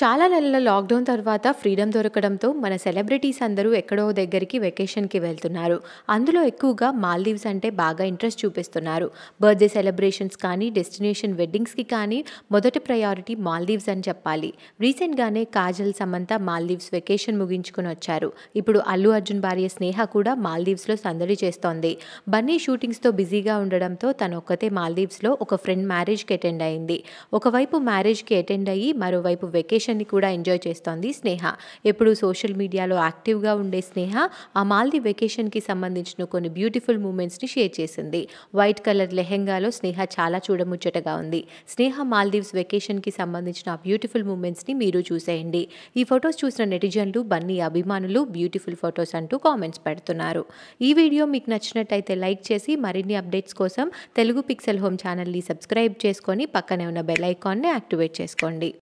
చాలా నెలల లాక్డౌన్ తర్వాత ఫ్రీడమ్ దొరకడంతో మన సెలబ్రిటీస్ అందరూ ఎక్కడో దగ్గరికి వెకేషన్కి వెళ్తున్నారు అందులో ఎక్కువగా మాల్దీవ్స్ అంటే బాగా ఇంట్రెస్ట్ చూపిస్తున్నారు బర్త్డే సెలబ్రేషన్స్ కానీ డెస్టినేషన్ వెడ్డింగ్స్కి కానీ మొదటి ప్రయారిటీ మాల్దీవ్స్ అని చెప్పాలి రీసెంట్గానే కాజల్ సమంత మాల్దీవ్స్ వెకేషన్ ముగించుకుని వచ్చారు ఇప్పుడు అల్లు అర్జున్ భార్య స్నేహ కూడా మాల్దీవ్స్లో సందడి చేస్తోంది బన్నీ షూటింగ్స్తో బిజీగా ఉండడంతో తను ఒక్కతే మాల్దీవ్స్లో ఒక ఫ్రెండ్ మ్యారేజ్కి అటెండ్ అయింది ఒకవైపు మ్యారేజ్కి అటెండ్ అయ్యి మరోవైపు వెకేషన్ సెలబ్రేషన్ని కూడా ఎంజాయ్ చేస్తోంది స్నేహ ఎప్పుడు సోషల్ మీడియాలో యాక్టివ్గా ఉండే స్నేహ ఆ మాల్ది వెకేషన్కి సంబంధించిన కొన్ని బ్యూటిఫుల్ మూమెంట్స్ని షేర్ చేసింది వైట్ కలర్ లెహెంగాలో స్నేహ చాలా చూడముచ్చటగా ఉంది స్నేహ మాల్దీవ్స్ వెకేషన్కి సంబంధించిన ఆ బ్యూటిఫుల్ మూమెంట్స్ని మీరు చూసేయండి ఈ ఫొటోస్ చూసిన నెటిజన్లు బన్నీ అభిమానులు బ్యూటిఫుల్ ఫొటోస్ అంటూ కామెంట్స్ పెడుతున్నారు ఈ వీడియో మీకు నచ్చినట్టయితే లైక్ చేసి మరిన్ని అప్డేట్స్ కోసం తెలుగు పిక్సెల్ హోమ్ ఛానల్ని సబ్స్క్రైబ్ చేసుకొని పక్కనే ఉన్న బెల్ ఐకాన్ని యాక్టివేట్ చేసుకోండి